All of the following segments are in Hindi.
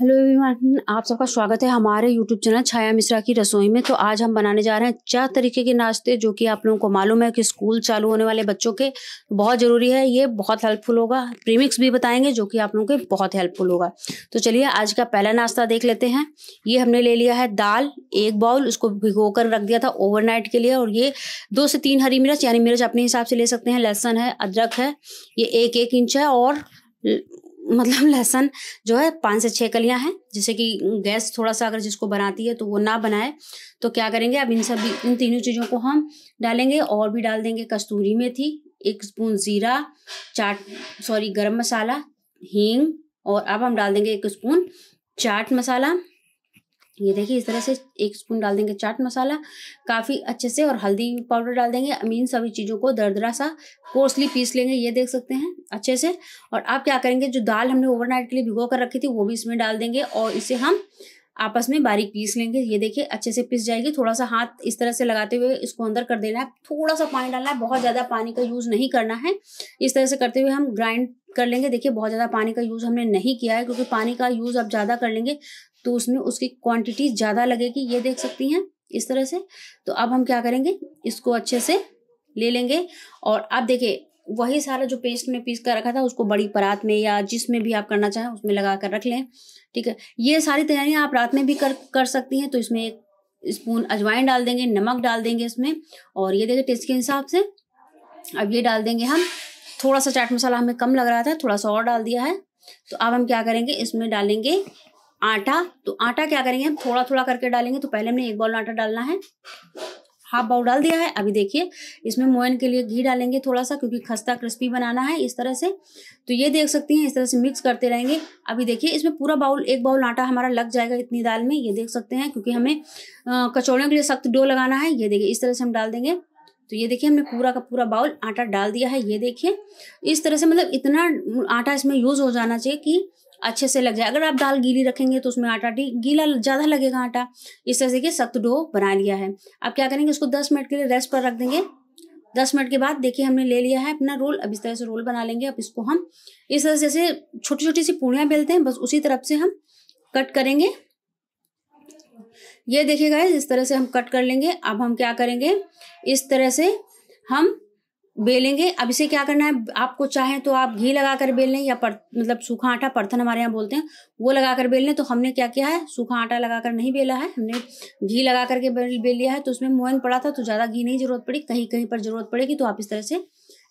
हेलो एवरीवन आप सबका स्वागत है हमारे यूट्यूब चैनल छाया मिश्रा की रसोई में तो आज हम बनाने जा रहे हैं चार तरीके के नाश्ते जो कि आप लोगों को मालूम है कि स्कूल चालू होने वाले बच्चों के बहुत ज़रूरी है ये बहुत हेल्पफुल होगा प्रीमिक्स भी बताएंगे जो कि आप लोगों के बहुत हेल्पफुल होगा तो चलिए आज का पहला नाश्ता देख लेते हैं ये हमने ले लिया है दाल एक बाउल उसको भिगो कर रख दिया था ओवर के लिए और ये दो से तीन हरी मिर्च यानी मिर्च अपने हिसाब से ले सकते हैं लहसुन है अदरक है ये एक एक इंच है और मतलब लहसन जो है पाँच से छः कलियाँ हैं जैसे कि गैस थोड़ा सा अगर जिसको बनाती है तो वो ना बनाए तो क्या करेंगे अब इन सभी इन तीनों चीज़ों को हम डालेंगे और भी डाल देंगे कस्तूरी मेथी एक स्पून ज़ीरा चाट सॉरी गरम मसाला हींग और अब हम डाल देंगे एक स्पून चाट मसाला ये देखिए इस तरह से एक स्पून डाल देंगे चाट मसाला काफ़ी अच्छे से और हल्दी पाउडर डाल देंगे अमीन सभी चीज़ों को दरदरा सा कोर्सली पीस लेंगे ये देख सकते हैं अच्छे से और आप क्या करेंगे जो दाल हमने ओवरनाइट के लिए भिगो कर रखी थी वो भी इसमें डाल देंगे और इसे हम आपस में बारीक पीस लेंगे ये देखिए अच्छे से पीस जाएगी थोड़ा सा हाथ इस तरह से लगाते हुए इसको अंदर कर देना है थोड़ा सा पानी डालना है बहुत ज़्यादा पानी का यूज़ नहीं करना है इस तरह से करते हुए हम ग्राइंड कर लेंगे देखिए बहुत ज़्यादा पानी का यूज़ हमने नहीं किया है क्योंकि पानी का यूज़ आप ज़्यादा कर लेंगे तो उसमें उसकी क्वांटिटी ज़्यादा लगेगी ये देख सकती हैं इस तरह से तो अब हम क्या करेंगे इसको अच्छे से ले लेंगे और अब देखिए वही सारा जो पेस्ट में पीस कर रखा था उसको बड़ी परात में या जिसमें भी आप करना चाहें उसमें लगा कर रख लें ठीक है ये सारी तैयारियाँ आप रात में भी कर कर सकती हैं तो इसमें एक स्पून अजवाइन डाल देंगे नमक डाल देंगे इसमें और ये देखिए टेस्ट के हिसाब से अब ये डाल देंगे हम थोड़ा सा चाट मसाला हमें कम लग रहा था थोड़ा सा और डाल दिया है तो अब हम क्या करेंगे इसमें डालेंगे आटा तो आटा क्या करेंगे हम थोड़ा थोड़ा करके डालेंगे तो पहले हमने एक बाउल आटा डालना है हाफ बाउल डाल दिया है अभी देखिए इसमें मोयन के लिए घी डालेंगे थोड़ा सा क्योंकि खस्ता क्रिस्पी बनाना है इस तरह से तो ये देख सकती हैं इस तरह से मिक्स करते रहेंगे अभी देखिए इसमें पूरा बाउल एक बाउल आटा हमारा लग जाएगा इतनी दाल में ये देख सकते हैं क्योंकि हमें कचौड़ियों के लिए सख्त डो लगाना है ये देखिए इस तरह से हम डाल देंगे तो ये देखिए हमने पूरा का पूरा बाउल आटा डाल दिया है ये देखिए इस तरह से मतलब इतना आटा इसमें यूज़ हो जाना चाहिए कि अच्छे से लग जाए अगर आप दाल गीली रखेंगे तो उसमें आटा गीला ज़्यादा लगेगा आटा इस तरह से कि सख्त डो बना लिया है अब क्या करेंगे इसको दस मिनट के लिए रेस्ट पर रख देंगे दस मिनट के बाद देखिए हमने ले लिया है अपना रोल अब इस तरह से रोल बना लेंगे अब इसको हम इस तरह से जैसे छोटी छोटी सी पूड़ियाँ बेलते हैं बस उसी तरफ से हम कट करेंगे ये देखिए गाइस इस तरह से हम कट कर लेंगे अब हम क्या करेंगे इस तरह से हम बेलेंगे अब इसे क्या करना है आपको चाहे तो आप घी लगा कर बेल लें या पर मतलब सूखा आटा परथन हमारे यहाँ बोलते हैं वो लगा कर बेल लें तो हमने क्या किया है सूखा आटा लगा कर नहीं बेला है हमने घी लगा करके बेल बेल लिया है तो उसमें मोइन पड़ा था तो ज़्यादा घी नहीं जरूरत पड़ी कहीं कहीं पर जरूरत पड़ेगी तो आप इस तरह से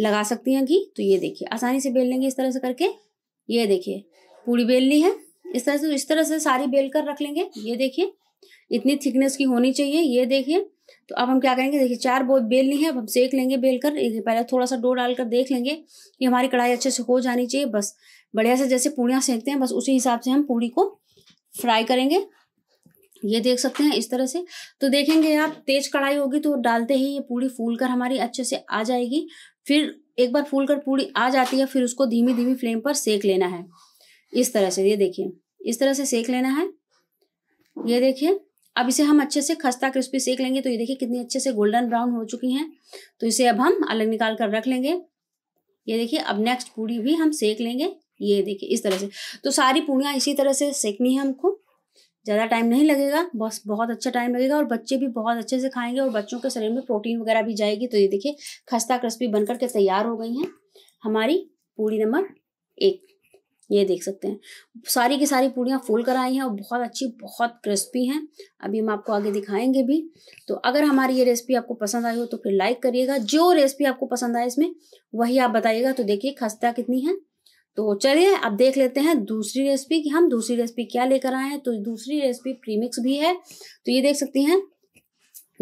लगा सकती हैं घी तो ये देखिए आसानी से बेल लेंगे इस तरह से करके ये देखिए पूरी बेल ली है इस तरह से इस तरह से सारी बेल कर रख लेंगे ये देखिए इतनी थिकनेस की होनी चाहिए ये देखिए तो अब हम क्या करेंगे देखिए चार बहुत बेलनी है अब हम सेक लेंगे बेल कर पहले थोड़ा सा डो डालकर देख लेंगे कि हमारी कढ़ाई अच्छे से हो जानी चाहिए बस बढ़िया से जैसे पूड़ियाँ सेकते हैं बस उसी हिसाब से हम पूड़ी को फ्राई करेंगे ये देख सकते हैं इस तरह से तो देखेंगे आप तेज कढ़ाई होगी तो डालते ही ये पूड़ी फूल कर हमारी अच्छे से आ जाएगी फिर एक बार फूल कर पूड़ी आ जाती है फिर उसको धीमी धीमी फ्लेम पर सेक लेना है इस तरह से ये देखिए इस तरह से सेक लेना है ये देखिए अब इसे हम अच्छे से खस्ता क्रिस्पी सेक लेंगे तो ये देखिए कितनी अच्छे से गोल्डन ब्राउन हो चुकी हैं तो इसे अब हम अलग निकाल कर रख लेंगे ये देखिए अब नेक्स्ट पूड़ी भी हम सेक लेंगे ये देखिए इस तरह से तो सारी पूड़ियाँ इसी तरह से सेकनी है हमको ज़्यादा टाइम नहीं लगेगा बस बहुत अच्छा टाइम लगेगा और बच्चे भी बहुत अच्छे से खाएंगे और बच्चों के शरीर में प्रोटीन वगैरह भी जाएगी तो ये देखिए खस्ता क्रिस्पी बनकर के तैयार हो गई हैं हमारी पूड़ी नंबर एक ये देख सकते हैं सारी की सारी पूड़ियाँ फूल कर आई हैं और बहुत अच्छी बहुत क्रिस्पी हैं अभी हम आपको आगे दिखाएंगे भी तो अगर हमारी ये रेसिपी आपको पसंद आई हो तो फिर लाइक करिएगा जो रेसिपी आपको पसंद आए इसमें वही आप बताइएगा तो देखिए खस्ता कितनी है तो चलिए अब देख लेते हैं दूसरी रेसिपी कि हम दूसरी रेसिपी क्या लेकर आए हैं तो दूसरी रेसिपी प्रीमिक्स भी है तो ये देख सकती हैं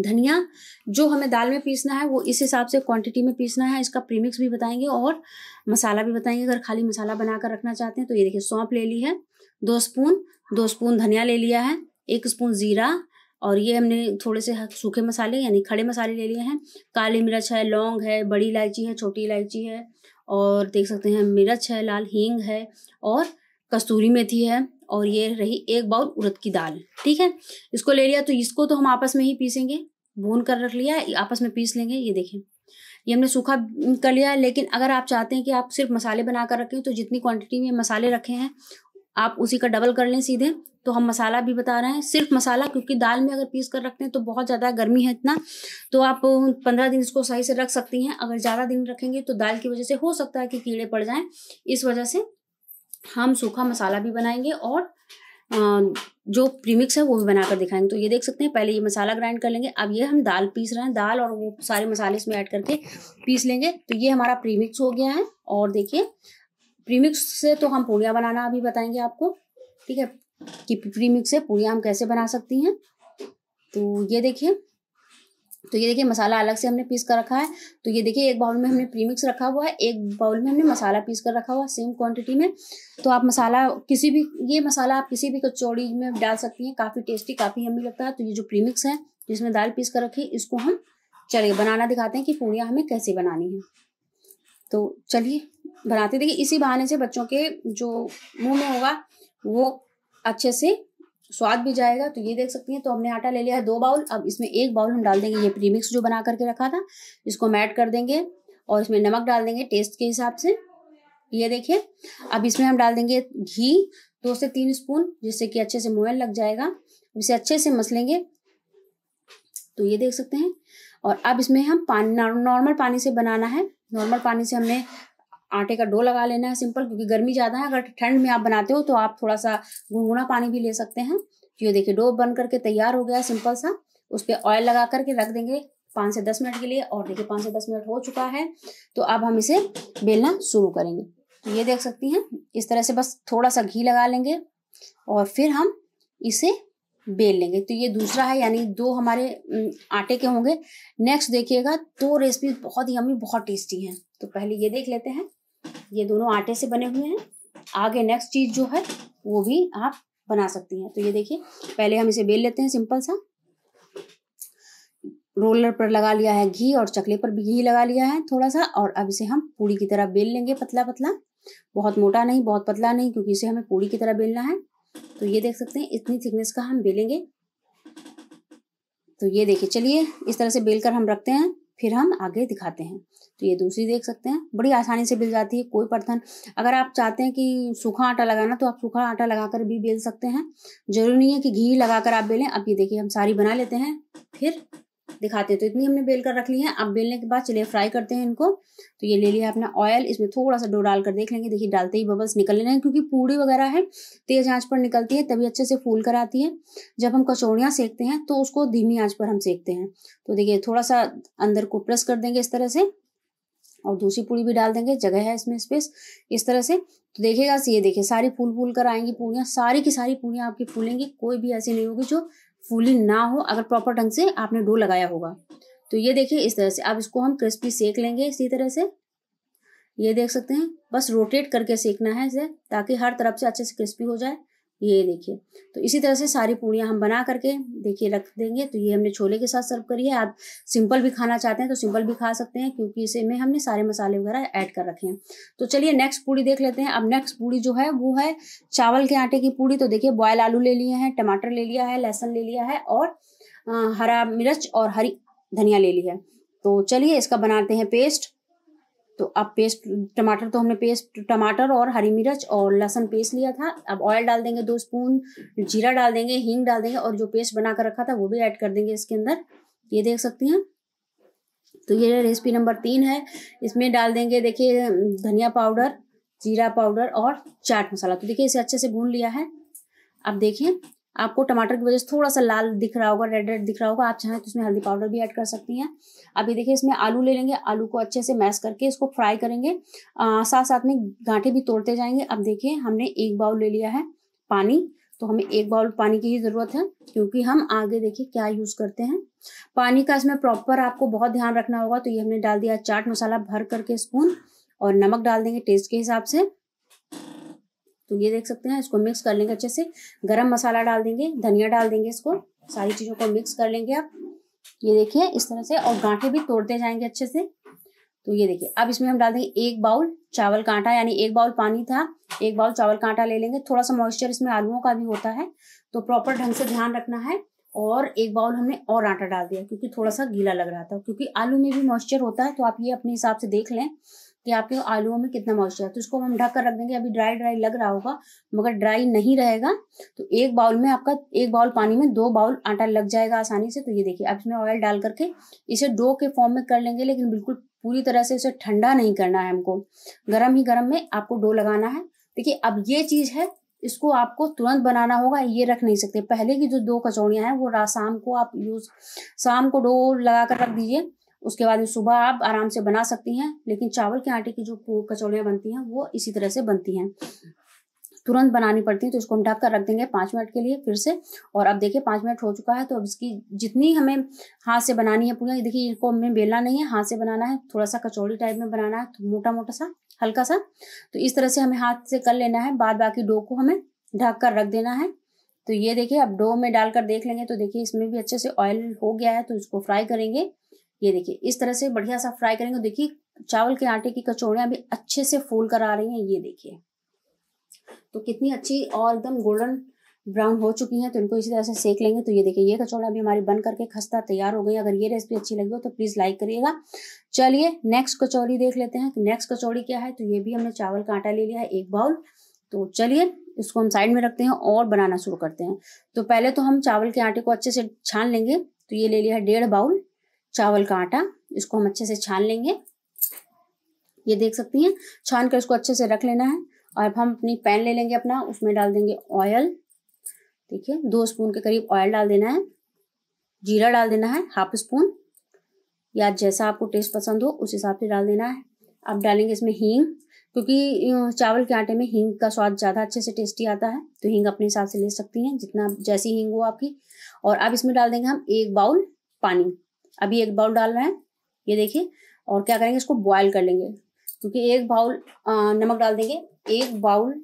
धनिया जो हमें दाल में पीसना है वो इस हिसाब से क्वांटिटी में पीसना है इसका प्रीमिक्स भी बताएंगे और मसाला भी बताएंगे अगर खाली मसाला बनाकर रखना चाहते हैं तो ये देखिए सौंप ले ली है दो स्पून दो स्पून धनिया ले लिया है एक स्पून ज़ीरा और ये हमने थोड़े से सूखे मसाले यानी खड़े मसाले ले लिए हैं काली मिर्च है लौंग है बड़ी इलायची है छोटी इलायची है और देख सकते हैं मिर्च है लाल हींग है और कस्तूरी मेथी है और ये रही एक बाउल उड़द की दाल ठीक है इसको ले लिया तो इसको तो हम आपस में ही पीसेंगे भून कर रख लिया आपस में पीस लेंगे ये देखें ये हमने सूखा कर लिया लेकिन अगर आप चाहते हैं कि आप सिर्फ मसाले बना कर रखें तो जितनी क्वांटिटी में मसाले रखे हैं आप उसी का डबल कर लें सीधे तो हम मसाला भी बता रहे हैं सिर्फ मसाला क्योंकि दाल में अगर पीस कर रखते हैं तो बहुत ज़्यादा गर्मी है इतना तो आप पंद्रह दिन इसको सही से रख सकती हैं अगर ज़्यादा दिन रखेंगे तो दाल की वजह से हो सकता है कि कीड़े पड़ जाएँ इस वजह से हम सूखा मसाला भी बनाएंगे और जो प्रीमिक्स है वो भी बनाकर दिखाएंगे तो ये देख सकते हैं पहले ये मसाला ग्राइंड कर लेंगे अब ये हम दाल पीस रहे हैं दाल और वो सारे मसाले इसमें ऐड करके पीस लेंगे तो ये हमारा प्रीमिक्स हो गया है और देखिए प्रीमिक्स से तो हम पूड़ियाँ बनाना अभी बताएंगे आपको ठीक है कि प्रीमिक्स से पूड़ियाँ हम कैसे बना सकती हैं तो ये देखिए तो ये देखिए मसाला अलग से हमने पीस कर रखा है तो ये देखिए एक बाउल में हमने प्रीमिक्स रखा हुआ है एक बाउल में हमने मसाला पीस कर रखा हुआ है सेम क्वांटिटी में तो आप मसाला किसी भी ये मसाला आप किसी भी कचौड़ी में डाल सकती हैं काफ़ी टेस्टी काफ़ी हमें लगता है तो ये जो प्रीमिक्स है जिसमें दाल पीस कर रखी इसको हम चलिए बनाना दिखाते हैं कि पूड़ियाँ हमें कैसे बनानी है तो चलिए बनाते देखिए इसी बहाने से बच्चों के जो मुँह में होगा वो अच्छे से स्वाद भी जाएगा तो ये देख सकती हैं तो हमने आटा ले लिया है दो बाउल अब इसमें एक बाउल हम डाल देंगे ये प्रीमिक्स जो बना करके रखा था इसको हम ऐड कर देंगे और इसमें नमक डाल देंगे टेस्ट के हिसाब से ये देखिए अब इसमें हम डाल देंगे घी दो से तीन स्पून जिससे कि अच्छे से मोयल लग जाएगा इसे अच्छे से मसलेंगे तो ये देख सकते हैं और अब इसमें हम पानी नॉर्मल पानी से बनाना है नॉर्मल पानी से हमने आटे का डो लगा लेना है सिंपल क्योंकि गर्मी ज़्यादा है अगर ठंड में आप बनाते हो तो आप थोड़ा सा गुनगुना पानी भी ले सकते हैं तो ये देखिए डो बन करके तैयार हो गया सिंपल सा उस पर ऑयल लगा करके रख देंगे पाँच से दस मिनट के लिए और देखिए पाँच से दस मिनट हो चुका है तो अब हम इसे बेलना शुरू करेंगे तो ये देख सकती हैं इस तरह से बस थोड़ा सा घी लगा लेंगे और फिर हम इसे बेल लेंगे तो ये दूसरा है यानी दो हमारे आटे के होंगे नेक्स्ट देखिएगा दो रेसिपी बहुत ही यमी बहुत टेस्टी हैं तो पहले ये देख लेते हैं ये दोनों आटे से बने हुए हैं आगे नेक्स्ट चीज़ जो है वो भी आप बना सकती हैं तो ये देखिए पहले हम इसे बेल लेते हैं सिंपल सा रोलर पर लगा लिया है घी और चकले पर भी घी लगा लिया है थोड़ा सा और अब इसे हम पूड़ी की तरह बेल लेंगे पतला पतला बहुत मोटा नहीं बहुत पतला नहीं क्योंकि इसे हमें पूड़ी की तरह बेलना है तो ये देख सकते हैं इतनी थिकनेस का हम बेलेंगे तो ये देखिए चलिए इस तरह से बेल कर हम रखते हैं फिर हम आगे दिखाते हैं तो ये दूसरी देख सकते हैं बड़ी आसानी से बेल जाती है कोई बर्तन अगर आप चाहते हैं कि सूखा आटा लगाना तो आप सूखा आटा लगाकर भी बेल सकते हैं जरूरी नहीं है कि घी लगाकर आप बेलें अब ये देखिए हम सारी बना लेते हैं फिर दिखाते हैं तो इतनी हमने बेल कर रख ली है अब बेलने के बाद चलिए फ्राई करते हैं इनको तो ये ले लिया अपना ऑयल इसमें थोड़ा सा डो डाल कर देख लेंगे देखिए डालते ही बबल्स निकल लेना है क्योंकि पूड़ी वगैरह है तेज आँच पर निकलती है तभी अच्छे से फूल कर आती है जब हम कचौड़ियाँ सेकते हैं तो उसको धीमी आँच पर हम सेकते हैं तो देखिए थोड़ा सा अंदर को प्रेस कर देंगे इस तरह से और दूसरी पूड़ी भी डाल देंगे जगह है इसमें स्पेस इस तरह से तो देखिएगा ये देखिए सारी फूल फूल कर आएंगी पूड़ियाँ सारी की सारी पूड़ियाँ आपकी फूलेंगी कोई भी ऐसी नहीं होगी जो फूली ना हो अगर प्रॉपर ढंग से आपने डो लगाया होगा तो ये देखिए इस तरह से अब इसको हम क्रिस्पी सेक लेंगे इसी तरह से ये देख सकते हैं बस रोटेट करके सेकना है इसे ताकि हर तरफ से अच्छे से क्रिस्पी हो जाए ये देखिए तो इसी तरह से सारी पूड़ियाँ हम बना करके देखिए रख देंगे तो ये हमने छोले के साथ सर्व करी है आप सिंपल भी खाना चाहते हैं तो सिंपल भी खा सकते हैं क्योंकि इसे में हमने सारे मसाले वगैरह ऐड कर रखे हैं तो चलिए नेक्स्ट पूड़ी देख लेते हैं अब नेक्स्ट पूड़ी जो है वो है चावल के आटे की पूड़ी तो देखिए बॉयल आलू ले लिए हैं टमाटर ले लिया है लहसुन ले लिया है और हरा मिर्च और हरी धनिया ले ली है तो चलिए इसका बनाते हैं पेस्ट तो अब पेस्ट टमाटर तो हमने पेस्ट टमाटर और हरी मिर्च और लहसन पेस्ट लिया था अब ऑयल डाल देंगे दो स्पून जीरा डाल देंगे हींग डाल देंगे और जो पेस्ट बना कर रखा था वो भी ऐड कर देंगे इसके अंदर ये देख सकती हैं तो ये रेसिपी नंबर तीन है इसमें डाल देंगे देखिए धनिया पाउडर जीरा पाउडर और चाट मसाला तो देखिए इसे अच्छे से भून लिया है अब देखिए आपको टमाटर की वजह से थोड़ा सा लाल दिख रहा होगा रेड रेड दिख रहा होगा आप चाहें तो इसमें हल्दी पाउडर भी ऐड कर सकती हैं अभी देखिए इसमें आलू ले लेंगे आलू को अच्छे से मैश करके इसको फ्राई करेंगे आ, साथ साथ में गांठे भी तोड़ते जाएंगे अब देखिए हमने एक बाउल ले लिया है पानी तो हमें एक बाउल पानी की ही ज़रूरत है क्योंकि हम आगे देखिए क्या यूज़ करते हैं पानी का इसमें प्रॉपर आपको बहुत ध्यान रखना होगा तो ये हमने डाल दिया चाट मसाला भर करके स्पून और नमक डाल देंगे टेस्ट के हिसाब से तो ये देख सकते हैं इसको मिक्स कर लेंगे अच्छे से गरम मसाला डाल देंगे धनिया डाल देंगे इसको सारी चीज़ों को मिक्स कर लेंगे आप ये देखिए इस तरह से और गांठे भी तोड़ते जाएंगे अच्छे से तो ये देखिए अब इसमें हम डाल देंगे एक बाउल चावल कांटा यानी एक बाउल पानी था एक बाउल चावल कांटा ले लेंगे थोड़ा सा मॉइस्चर इसमें आलुओं का भी होता है तो प्रॉपर ढंग से ध्यान रखना है और एक बाउल हमने और आटा डाल दिया क्योंकि थोड़ा सा गीला लग रहा था क्योंकि आलू में भी मॉइस्चर होता है तो आप ये अपने हिसाब से देख लें कि आपके आलूओं में कितना मॉइस्चर है तो इसको हम ढक कर रख देंगे अभी ड्राई ड्राई लग रहा होगा मगर ड्राई नहीं रहेगा तो एक बाउल में आपका एक बाउल पानी में दो बाउल आटा लग जाएगा आसानी से तो ये देखिए आप इसमें ऑयल डाल करके इसे डो के फॉर्म में कर लेंगे लेकिन बिल्कुल पूरी तरह से इसे ठंडा नहीं करना है हमको गर्म ही गर्म में आपको डो लगाना है देखिए अब ये चीज़ है इसको आपको तुरंत बनाना होगा ये रख नहीं सकते पहले की जो दो कचौड़ियाँ हैं वो शाम को आप यूज शाम को डो लगा कर रख दीजिए उसके बाद सुबह आप आराम से बना सकती हैं लेकिन चावल के आटे की जो कचौड़ियाँ बनती हैं वो इसी तरह से बनती हैं तुरंत बनानी पड़ती है तो इसको हम ढक कर रख देंगे पाँच मिनट के लिए फिर से और अब देखिए पाँच मिनट हो चुका है तो अब इसकी जितनी हमें हाथ से बनानी है पूरा देखिए इनको हमें बेलना नहीं है हाथ से बनाना है थोड़ा सा कचौड़ी टाइप में बनाना है तो मोटा मोटा सा हल्का सा तो इस तरह से हमें हाथ से कर लेना है बाद बाकी डो को हमें ढक कर रख देना है तो ये देखिए अब डो में डालकर देख लेंगे तो देखिए इसमें भी अच्छे से ऑयल हो गया है तो इसको फ्राई करेंगे ये देखिए इस तरह से बढ़िया सा फ्राई करेंगे देखिए चावल के आटे की कचौड़ियाँ भी अच्छे से फूल कर आ रही हैं ये देखिए तो कितनी अच्छी और एकदम गोल्डन ब्राउन हो चुकी हैं तो इनको इसी तरह से सेक लेंगे तो ये देखिए ये कचौड़ा अभी हमारी बन करके खस्ता तैयार हो गई अगर ये रेसिपी अच्छी लगी हो तो प्लीज़ लाइक करिएगा चलिए नेक्स्ट कचौड़ी देख लेते हैं नेक्स्ट कचौड़ी क्या है तो ये भी हमने चावल का आटा ले लिया है एक बाउल तो चलिए इसको हम साइड में रखते हैं और बनाना शुरू करते हैं तो पहले तो हम चावल के आटे को अच्छे से छान लेंगे तो ये ले लिया है डेढ़ बाउल चावल का आटा इसको हम अच्छे से छान लेंगे ये देख सकती हैं छान कर इसको अच्छे से रख लेना है और अब हम अपनी पैन ले लेंगे अपना उसमें डाल देंगे ऑयल देखिए दो स्पून के करीब ऑयल डाल देना है जीरा डाल देना है हाफ स्पून या जैसा आपको टेस्ट पसंद हो उस हिसाब से डाल देना है अब डालेंगे इसमें हींग क्योंकि चावल के आटे में हींग का स्वाद ज़्यादा अच्छे से टेस्टी आता है तो हींग अपने हिसाब से ले सकती हैं जितना जैसी हींग हो आपकी और अब इसमें डाल देंगे हम एक बाउल पानी अभी एक बाउल डाल रहे हैं ये देखिए और क्या करेंगे इसको बॉयल कर लेंगे क्योंकि एक बाउल नमक डाल देंगे एक बाउल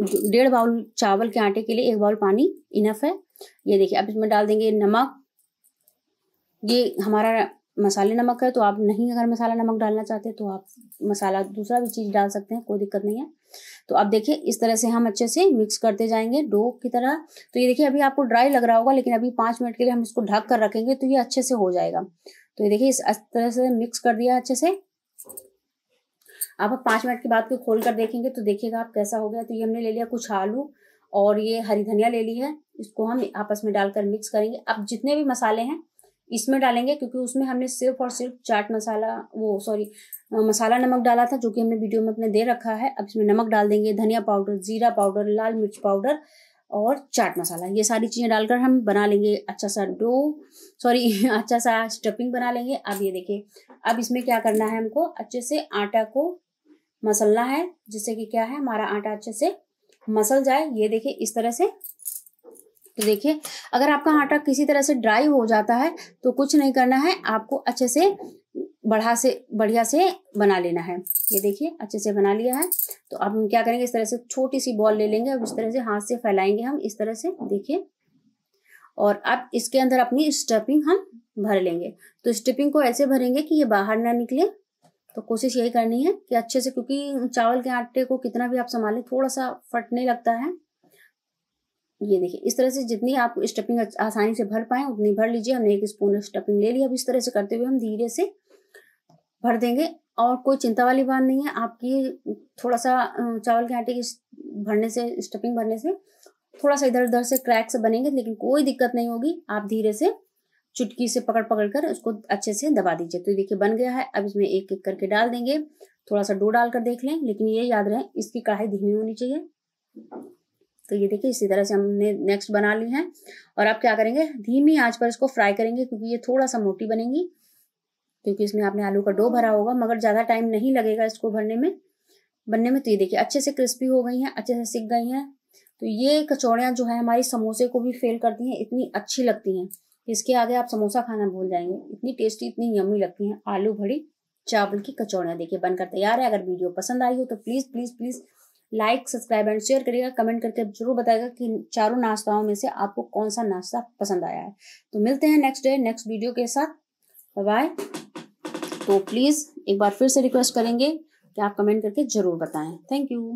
डेढ़ बाउल चावल के आटे के लिए एक बाउल पानी इनफ है ये देखिए अब इसमें डाल देंगे नमक ये हमारा मसाले नमक है तो आप नहीं अगर मसाला नमक डालना चाहते तो आप मसाला दूसरा भी चीज़ डाल सकते हैं कोई दिक्कत नहीं है तो आप देखिए इस तरह से हम अच्छे से मिक्स करते जाएंगे डो की तरह तो ये देखिए अभी आपको ड्राई लग रहा होगा लेकिन अभी पाँच मिनट के लिए हम इसको ढक कर रखेंगे तो ये अच्छे से हो जाएगा तो ये देखिए इस तरह से मिक्स कर दिया अच्छे से आप आप पाँच मिनट के बाद को खोल कर देखेंगे तो देखिएगा आप कैसा हो गया तो ये हमने ले लिया कुछ आलू और ये हरी धनिया ले ली है इसको हम आपस में डालकर मिक्स करेंगे अब जितने भी मसाले हैं इसमें डालेंगे क्योंकि उसमें हमने सिर्फ और सिर्फ चाट मसाला वो सॉरी मसाला नमक डाला था जो कि हमने वीडियो में अपने दे रखा है अब इसमें नमक डाल देंगे धनिया पाउडर जीरा पाउडर लाल मिर्च पाउडर और चाट मसाला ये सारी चीज़ें डालकर हम बना लेंगे अच्छा सा डो सॉरी अच्छा सा स्टफिंग बना लेंगे अब ये देखिए अब इसमें क्या करना है हमको अच्छे से आटा को मसलना है जिससे कि क्या है हमारा आटा अच्छे से मसल जाए ये देखिए इस तरह से तो देखिए अगर आपका आटा किसी तरह से ड्राई हो जाता है तो कुछ नहीं करना है आपको अच्छे से बढ़ा से बढ़िया से बना लेना है ये देखिए अच्छे से बना लिया है तो अब हम क्या करेंगे इस तरह से छोटी सी बॉल ले लेंगे और इस तरह से हाथ से फैलाएंगे हम इस तरह से देखिए और अब इसके अंदर अपनी स्टफिंग हम भर लेंगे तो स्टफिंग को ऐसे भरेंगे कि ये बाहर ना निकले तो कोशिश यही करनी है कि अच्छे से क्योंकि चावल के आटे को कितना भी आप संभालें थोड़ा सा फटने लगता है ये देखिए इस तरह से जितनी आप स्टफिंग आसानी से भर पाए उतनी भर लीजिए हमने एक स्पून स्टफिंग ले लिया अब इस तरह से करते हुए हम धीरे से भर देंगे और कोई चिंता वाली बात नहीं है आपकी थोड़ा सा चावल के आटे की भरने से स्टफिंग भरने से थोड़ा सा इधर उधर से क्रैक्स बनेंगे लेकिन कोई दिक्कत नहीं होगी आप धीरे से चुटकी से पकड़ पकड़ कर उसको अच्छे से दबा दीजिए तो देखिए बन गया है अब इसमें एक एक करके डाल देंगे थोड़ा सा डो डाल कर देख लें लेकिन ये याद रहे इसकी कढ़ाई धीमी होनी चाहिए तो ये देखिए इसी तरह से हमने नेक्स्ट बना ली है और आप क्या करेंगे धीमी आंच पर इसको फ्राई करेंगे क्योंकि ये थोड़ा सा मोटी बनेगी क्योंकि इसमें आपने आलू का डो भरा होगा मगर ज़्यादा टाइम नहीं लगेगा इसको भरने में बनने में तो ये देखिए अच्छे से क्रिस्पी हो गई हैं अच्छे से सिक गई हैं तो ये कचौड़ियाँ जो है हमारी समोसे को भी फेल करती हैं इतनी अच्छी लगती हैं इसके आगे आप समोसा खाना भूल जाएंगे इतनी टेस्टी इतनी यम्मी लगती हैं आलू भरी चावल की कचौड़ियाँ देखिए बनकर तैयार है अगर वीडियो पसंद आई हो तो please please please like subscribe and share करिएगा कमेंट करके जरूर बताएगा कि चारों नाश्ताओं में से आपको कौन सा नाश्ता पसंद आया है तो मिलते हैं नेक्स्ट डे नेक्स्ट वीडियो के साथ बाय तो प्लीज़ एक बार फिर से रिक्वेस्ट करेंगे कि आप कमेंट करके ज़रूर बताएं थैंक यू